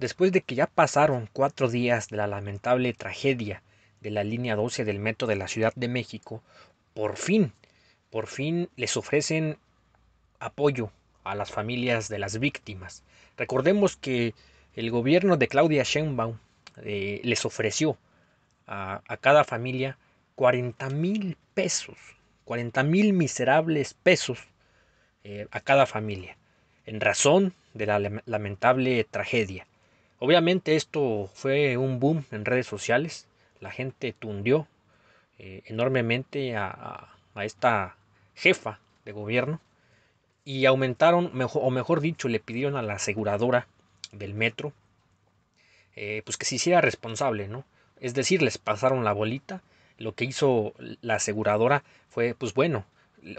Después de que ya pasaron cuatro días de la lamentable tragedia de la línea 12 del metro de la Ciudad de México, por fin, por fin les ofrecen apoyo a las familias de las víctimas. Recordemos que el gobierno de Claudia Sheinbaum eh, les ofreció a, cada familia 40 mil pesos, 40 mil miserables pesos eh, a cada familia, en razón de la lamentable tragedia. Obviamente esto fue un boom en redes sociales, la gente tundió eh, enormemente a, esta jefa de gobierno y aumentaron, o mejor dicho, le pidieron a la aseguradora del metro, eh, pues que se hiciera responsable, ¿no? Es decir, les pasaron la bolita, lo que hizo la aseguradora fue, pues bueno,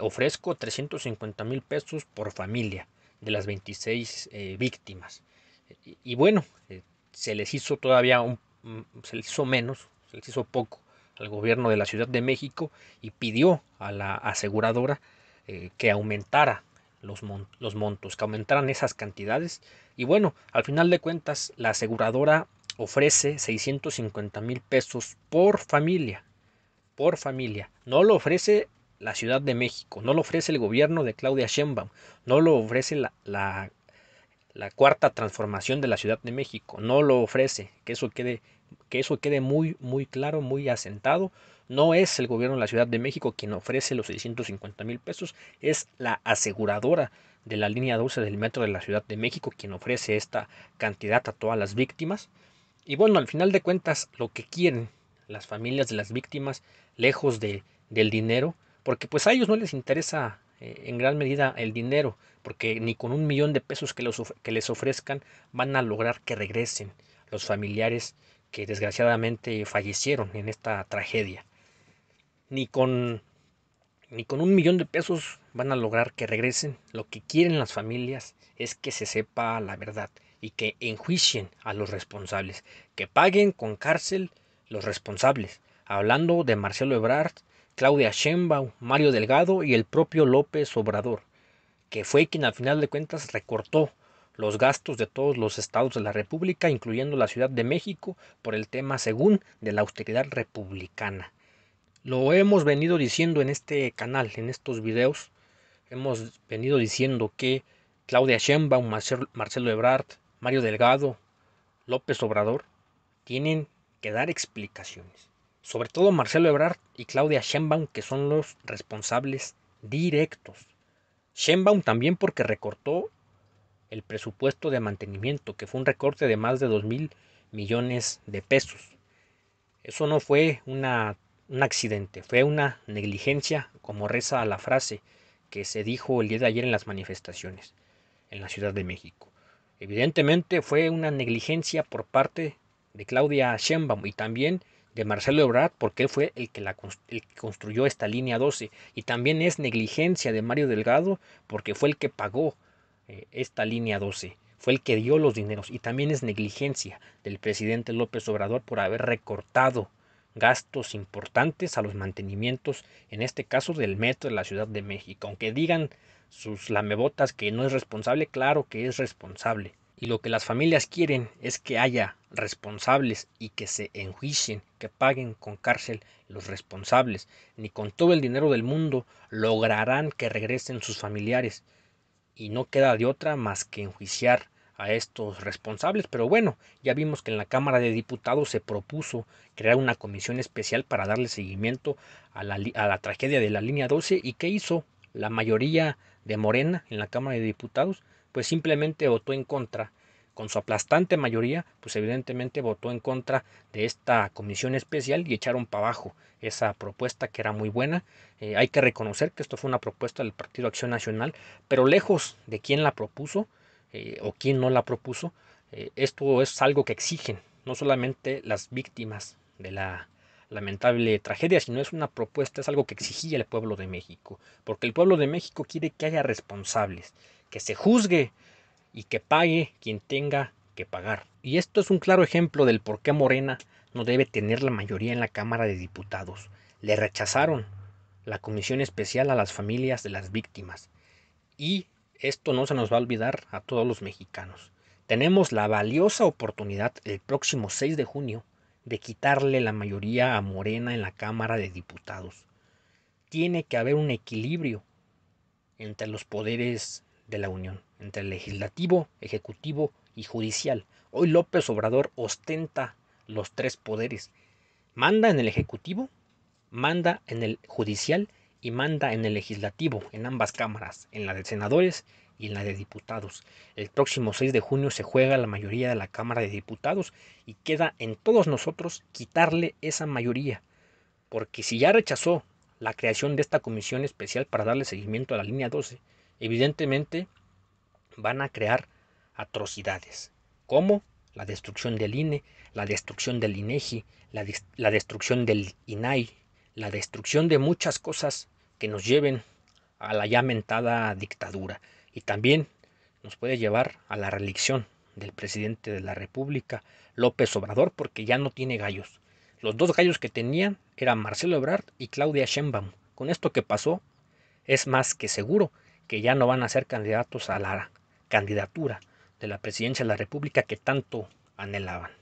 ofrezco 350 mil pesos por familia de las 26 eh, víctimas y bueno, eh, se les hizo todavía un, mm, se les hizo menos, se les hizo poco al gobierno de la Ciudad de México y pidió a la aseguradora eh, que aumentara los, los, montos, que aumentaran esas cantidades. Y bueno, al final de cuentas, la aseguradora ofrece 650 mil pesos por familia, por familia. No lo ofrece la Ciudad de México, no lo ofrece el gobierno de Claudia Sheinbaum, no lo ofrece la la cuarta transformación de la Ciudad de México. No lo ofrece, que eso quede, que eso quede muy, muy claro, muy asentado. No es el gobierno de la Ciudad de México quien ofrece los 650 mil pesos, es la aseguradora de la línea 12 del metro de la Ciudad de México quien ofrece esta cantidad a todas las víctimas. Y bueno, al final de cuentas, lo que quieren las familias de las víctimas, lejos de, del dinero, porque pues a ellos no les interesa eh, en gran medida el dinero, porque ni con un millón de pesos que, que les ofrezcan van a lograr que regresen los familiares que desgraciadamente fallecieron en esta tragedia. Ni con, ni con un millón de pesos van a lograr que regresen. Lo que quieren las familias es que se sepa la verdad y que enjuicien a los responsables, que paguen con cárcel los responsables. Hablando de Marcelo Ebrard, Claudia Sheinbaum, Mario Delgado y el propio López Obrador, que fue quien al final de cuentas recortó los gastos de todos los estados de la República, incluyendo la Ciudad de México, por el tema, según, de la austeridad republicana. Lo hemos venido diciendo en este canal, en estos videos, hemos venido diciendo que Claudia Sheinbaum, Marcelo Ebrard, Mario Delgado, López Obrador, tienen que dar explicaciones sobre todo Marcelo Ebrard y Claudia Sheinbaum, que son los responsables directos. Sheinbaum también porque recortó el presupuesto de mantenimiento, que fue un recorte de más de 2 mil millones de pesos. Eso no fue una, un accidente, fue una negligencia, como reza la frase que se dijo el día de ayer en las manifestaciones en la Ciudad de México. Evidentemente fue una negligencia por parte de Claudia Sheinbaum y también de Marcelo Ebrard porque fue el que, la, construyó esta línea 12 y también es negligencia de Mario Delgado porque fue el que pagó eh, esta línea 12 fue el que dio los dineros y también es negligencia del presidente López Obrador por haber recortado gastos importantes a los mantenimientos, en este caso del metro de la Ciudad de México. Aunque digan sus lamebotas que no es responsable, claro que es responsable. Y lo que las familias quieren es que haya responsables y que se enjuicien, que paguen con cárcel los responsables, ni con todo el dinero del mundo lograrán que regresen sus familiares. Y no queda de otra más que enjuiciar a estos responsables. Pero bueno, ya vimos que en la Cámara de Diputados se propuso crear una comisión especial para darle seguimiento a la, tragedia de la línea 12. ¿Y qué hizo la mayoría de Morena en la Cámara de Diputados? Pues simplemente votó en contra con su aplastante mayoría, pues evidentemente votó en contra de esta comisión especial y echaron para abajo esa propuesta que era muy buena. Eh, hay que reconocer que esto fue una propuesta del Partido Acción Nacional, pero lejos de quién la propuso eh, o quién no la propuso, eh, esto es algo que exigen no solamente las víctimas de la lamentable tragedia, sino es una propuesta, es algo que exigía el pueblo de México, porque el pueblo de México quiere que haya responsables, que se juzgue y que pague quien tenga que pagar. Y esto es un claro ejemplo del por qué Morena no debe tener la mayoría en la Cámara de Diputados. Le rechazaron la Comisión Especial a las Familias de las Víctimas. Y esto no se nos va a olvidar a todos los mexicanos. Tenemos la valiosa oportunidad el próximo 6 de junio de quitarle la mayoría a Morena en la Cámara de Diputados. Tiene que haber un equilibrio entre los poderes de la Unión, entre el legislativo, ejecutivo y judicial. Hoy López Obrador ostenta los tres poderes. Manda en el Ejecutivo, manda en el Judicial y manda en el Legislativo, en ambas cámaras, en la de senadores y en la de diputados. El próximo 6 de junio se juega la mayoría de la Cámara de Diputados y queda en todos nosotros quitarle esa mayoría. Porque si ya rechazó la creación de esta comisión especial para darle seguimiento a la línea 12, evidentemente van a crear atrocidades, como la destrucción del INE, la destrucción del INEGI, e la, destrucción del INAI, la destrucción de muchas cosas que nos lleven a la ya mentada dictadura y también nos puede llevar a la reelección del presidente de la República, López Obrador, porque ya no tiene gallos. Los dos gallos que tenían eran Marcelo Ebrard y Claudia Sheinbaum. Con esto que pasó, es más que seguro que ya no van a ser candidatos a la candidatura de la presidencia de la República que tanto anhelaban.